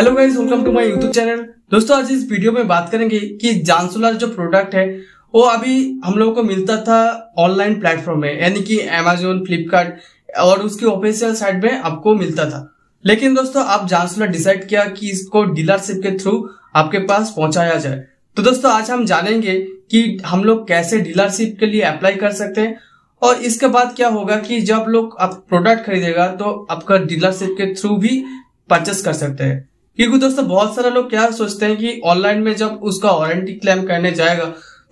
hello guys welcome to my YouTube channel दोस्तों आज इस वीडियो में बात करेंगे कि जानसुलर जो प्रोडक्ट है वो अभी हम लोगों को मिलता था ऑनलाइन प्लेटफॉर्म में यानी कि अमेजोन फ्लिपकार्ट और उसकी ऑफिशियल साइट में आपको मिलता था लेकिन दोस्तों आप जानसुलर डिसाइड किया कि इसको डीलरशिप के थ्रू आपके पास पहुंचाया जाए तो दोस्तों आज हम जानेंगे कि हम लोग कैसे डीलरशिप के लिए अप्लाई कर सकते हैं और इसके बाद क्या होगा कि जब लोग आप प्रोडक्ट खरीदेगा तो आपका डीलरशिप के थ्रू भी परचेस कर सकते हैं क्योंकि दोस्तों बहुत सारे लोग क्या सोचते हैं कि ऑनलाइन में जब उसका वारंटी क्लेम करने जाएगा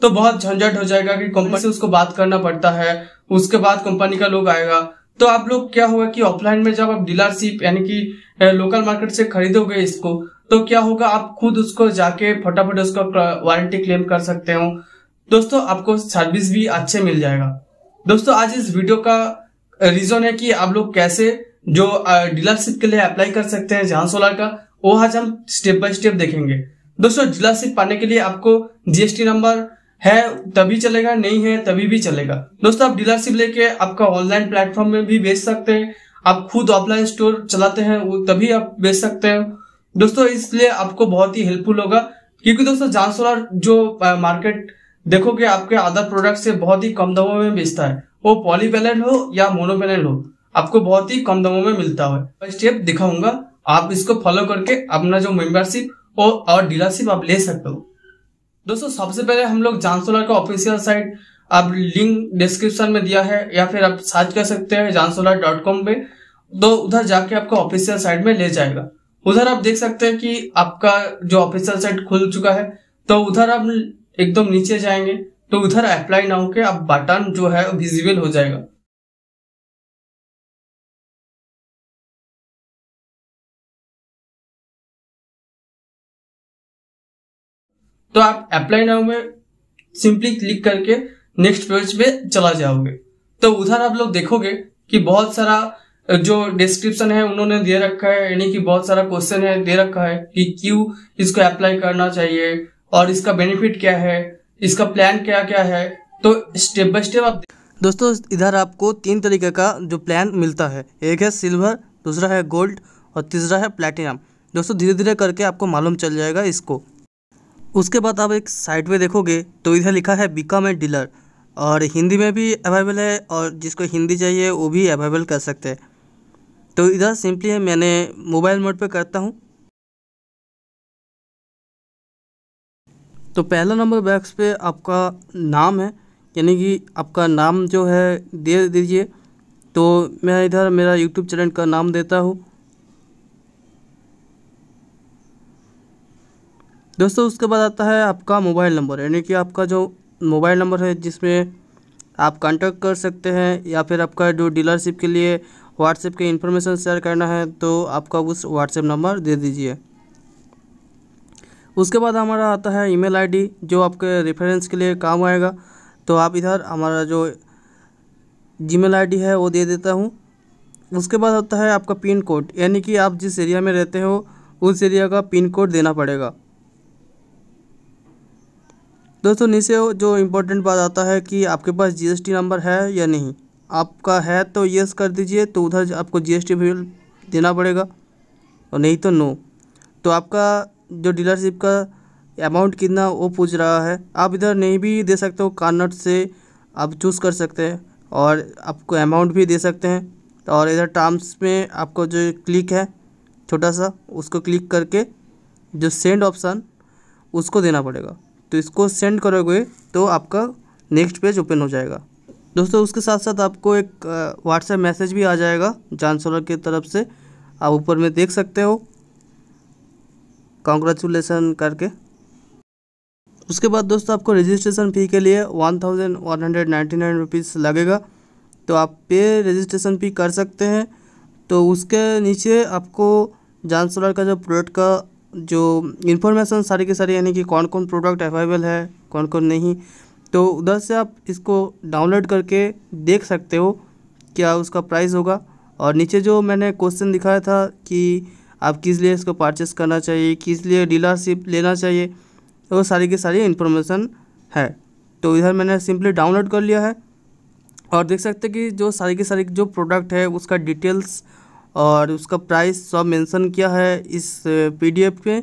तो बहुत झंझट हो जाएगा कि कंपनी से उसको बात करना पड़ता है उसके बाद कंपनी का लोग आएगा तो आप लोग क्या होगा कि ऑफलाइन में जब आप डीलरशिप यानी कि लोकल मार्केट से खरीदोगे इसको तो क्या होगा आप खुद उसको जाके फटाफट उसका वारंटी क्लेम कर सकते हो दोस्तों आपको सर्विस भी अच्छे मिल जाएगा दोस्तों आज इस वीडियो का रीजन है कि आप लोग कैसे जो डीलरशिप के लिए अप्लाई कर सकते हैं जहां सोलर का वो आज हम स्टेप बाय स्टेप देखेंगे दोस्तों जिला सिप पाने के लिए आपको जीएसटी नंबर है तभी चलेगा नहीं है तभी भी चलेगा दोस्तों आप डीलरशिप लेके आपका ऑनलाइन प्लेटफॉर्म में भी बेच सकते हैं आप खुद ऑफलाइन स्टोर चलाते हैं तभी आप बेच सकते हैं दोस्तों इसलिए आपको बहुत ही हेल्पफुल होगा क्योंकि दोस्तों जानसोलर जो मार्केट देखोगे आपके अदर प्रोडक्ट से बहुत ही कम दामों में बेचता है वो पॉलीपेनल हो या मोनोपेनल हो आपको बहुत ही कम दामों में मिलता है स्टेप दिखाऊंगा आप इसको फॉलो करके अपना जो मेंबरशिप और, और डीलरशिप आप ले सकते हो दोस्तों सबसे पहले हम लोग जानसोलर का ऑफिशियल साइट आप लिंक डिस्क्रिप्शन में दिया है या फिर आप सर्च कर सकते हैं जानसोलर डॉट कॉम पे तो उधर जाके आपको ऑफिशियल साइट में ले जाएगा उधर आप देख सकते हैं कि आपका जो ऑफिशियल साइट खुल चुका है तो उधर आप एकदम नीचे जाएंगे तो उधर अप्लाई ना होकर आप बटन जो है विजिबल हो जाएगा तो आप अप्लाई नाउ में सिंपली क्लिक करके नेक्स्ट पेज पे चला जाओगे तो उधर आप लोग देखोगे कि बहुत सारा जो डिस्क्रिप्शन है उन्होंने दे रखा है यानी कि बहुत सारा क्वेश्चन है दे रखा है कि क्यों इसको अप्लाई करना चाहिए और इसका बेनिफिट क्या है इसका प्लान क्या क्या है तो स्टेप बाय स्टेप आप दोस्तों इधर आपको तीन तरीके का जो प्लान मिलता है एक है सिल्वर दूसरा है गोल्ड और तीसरा है प्लेटिनम दोस्तों धीरे धीरे करके आपको मालूम चल जाएगा इसको उसके बाद आप एक साइड में देखोगे तो इधर लिखा है बिकम ए डीलर और हिंदी में भी अवेलेबल है और जिसको हिंदी चाहिए वो भी अवेलेबल कर सकते हैं तो इधर सिंपली है मैंने मोबाइल मोड पे करता हूँ तो पहला नंबर बैक्स पे आपका नाम है यानी कि आपका नाम जो है दे दीजिए तो मैं इधर मेरा यूट्यूब चैनल का नाम देता हूँ दोस्तों उसके बाद आता है आपका मोबाइल नंबर यानी कि आपका जो मोबाइल नंबर है जिसमें आप कांटेक्ट कर सकते हैं या फिर आपका जो डीलरशिप के लिए व्हाट्सएप के इन्फॉर्मेशन शेयर करना है तो आपका उस व्हाट्सएप नंबर दे दीजिए उसके बाद हमारा आता है ईमेल आईडी जो आपके रेफरेंस के लिए काम आएगा तो आप इधर हमारा जो जीमेल आईडी है वो दे देता हूँ उसके बाद आता है आपका पिन कोड यानी कि आप जिस एरिया में रहते हो उस एरिया का पिन कोड देना पड़ेगा दोस्तों नीचे जो इम्पोर्टेंट बात आता है कि आपके पास जीएसटी नंबर है या नहीं आपका है तो यस कर दीजिए तो उधर आपको जीएसटी बिल देना पड़ेगा और नहीं तो नो तो आपका जो डीलरशिप का अमाउंट कितना वो पूछ रहा है आप इधर नहीं भी दे सकते हो कार्नट से आप चूज़ कर सकते हैं और आपको अमाउंट भी दे सकते हैं और इधर टर्म्स में आपको जो क्लिक है छोटा सा उसको क्लिक करके जो सेंड ऑप्शन उसको देना पड़ेगा तो इसको सेंड करोगे तो आपका नेक्स्ट पेज ओपन हो जाएगा दोस्तों उसके साथ साथ आपको एक व्हाट्सएप मैसेज भी आ जाएगा जानसोलर की तरफ से आप ऊपर में देख सकते हो कॉन्ग्रेचुलेसन करके उसके बाद दोस्तों आपको रजिस्ट्रेशन फ़ी के लिए one thousand one hundred ninety nine rupees लगेगा तो आप पे रजिस्ट्रेशन फ़ी कर सकते हैं तो उसके नीचे आपको जानसोलर का जो प्रोडक्ट का जो इन्फॉर्मेशन सारी की सारी यानी कि कौन कौन प्रोडक्ट अवेलेबल है कौन कौन नहीं तो उधर से आप इसको डाउनलोड करके देख सकते हो क्या उसका प्राइस होगा और नीचे जो मैंने क्वेश्चन दिखाया था कि आप किस लिए इसको परचेस करना चाहिए किस लिए डीलरशिप लेना चाहिए वो सारी की सारी इन्फॉर्मेशन है तो इधर मैंने सिंपली डाउनलोड कर लिया है और देख सकते हैं कि जो सारी की सारी जो प्रोडक्ट है उसका डिटेल्स और उसका प्राइस सब मेंशन किया है इस पीडीएफ पे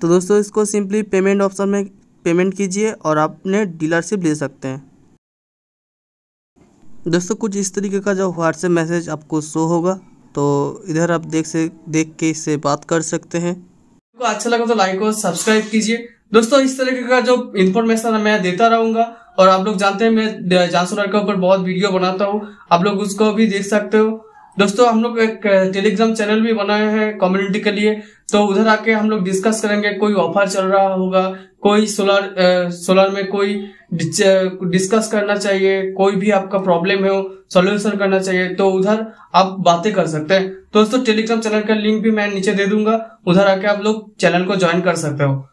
तो दोस्तों इसको सिंपली पेमेंट ऑप्शन में पेमेंट कीजिए और आपने डीलरशिप ले सकते हैं दोस्तों कुछ इस तरीके का जो व्हाट्सएप मैसेज आपको शो होगा तो इधर आप देख से देख के इससे बात कर सकते हैं अच्छा लगा तो लाइक और सब्सक्राइब कीजिए दोस्तों इस तरीके का जो इन्फॉर्मेशन मैं देता रहूंगा और आप लोग जानते हैं मैं जानसूलार के ऊपर बहुत वीडियो बनाता हूँ आप लोग उसको भी देख सकते हो दोस्तों हम लोग एक टेलीग्राम चैनल भी बनाए हैं कम्युनिटी के लिए तो उधर आके हम लोग डिस्कस करेंगे कोई ऑफर चल रहा होगा कोई सोलर सोलर में कोई डिस्कस करना चाहिए कोई भी आपका प्रॉब्लम है सोल्यूशन करना चाहिए तो उधर आप बातें कर सकते हैं दोस्तों टेलीग्राम चैनल का लिंक भी मैं नीचे दे दूंगा उधर आके आप लोग चैनल को ज्वाइन कर सकते हो